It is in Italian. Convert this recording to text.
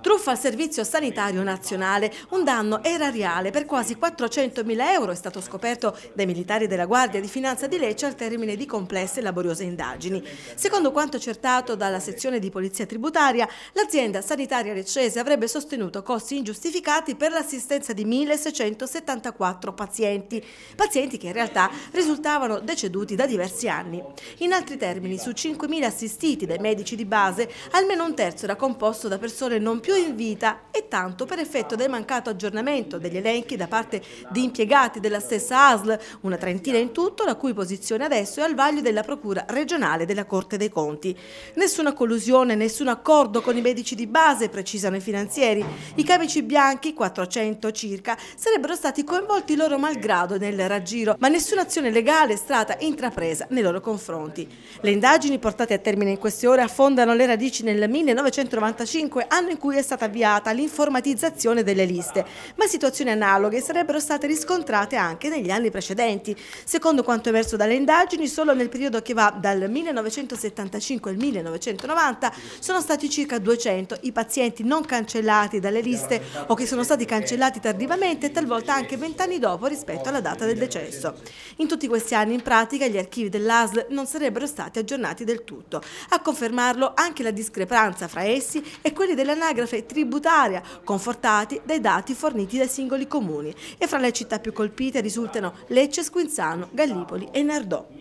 Truffa al Servizio Sanitario Nazionale, un danno erariale per quasi 400.000 euro è stato scoperto dai militari della Guardia di Finanza di Lecce al termine di complesse e laboriose indagini. Secondo quanto accertato dalla sezione di polizia tributaria, l'azienda sanitaria leccese avrebbe sostenuto costi ingiustificati per l'assistenza di 1.674 pazienti, pazienti che in realtà risultavano deceduti da diversi anni. In altri termini, su 5.000 assistiti dai medici di base, almeno un terzo era composto da persone non più più in vita e tanto per effetto del mancato aggiornamento degli elenchi da parte di impiegati della stessa ASL, una trentina in tutto, la cui posizione adesso è al vaglio della Procura regionale della Corte dei Conti. Nessuna collusione, nessun accordo con i medici di base, precisano i finanzieri. I camici bianchi, 400 circa, sarebbero stati coinvolti loro malgrado nel raggiro, ma nessuna azione legale è stata intrapresa nei loro confronti. Le indagini portate a termine in queste ore affondano le radici nel 1995, anno in cui è stata avviata l'informatizzazione delle liste, ma situazioni analoghe sarebbero state riscontrate anche negli anni precedenti. Secondo quanto emerso dalle indagini, solo nel periodo che va dal 1975 al 1990 sono stati circa 200 i pazienti non cancellati dalle liste o che sono stati cancellati tardivamente, talvolta anche vent'anni dopo rispetto alla data del decesso. In tutti questi anni in pratica gli archivi dell'ASL non sarebbero stati aggiornati del tutto. A confermarlo anche la discrepanza fra essi e quelli dell'anagrafe l'anagrafe tributaria, confortati dai dati forniti dai singoli comuni. E fra le città più colpite risultano Lecce, Squinzano, Gallipoli e Nardò.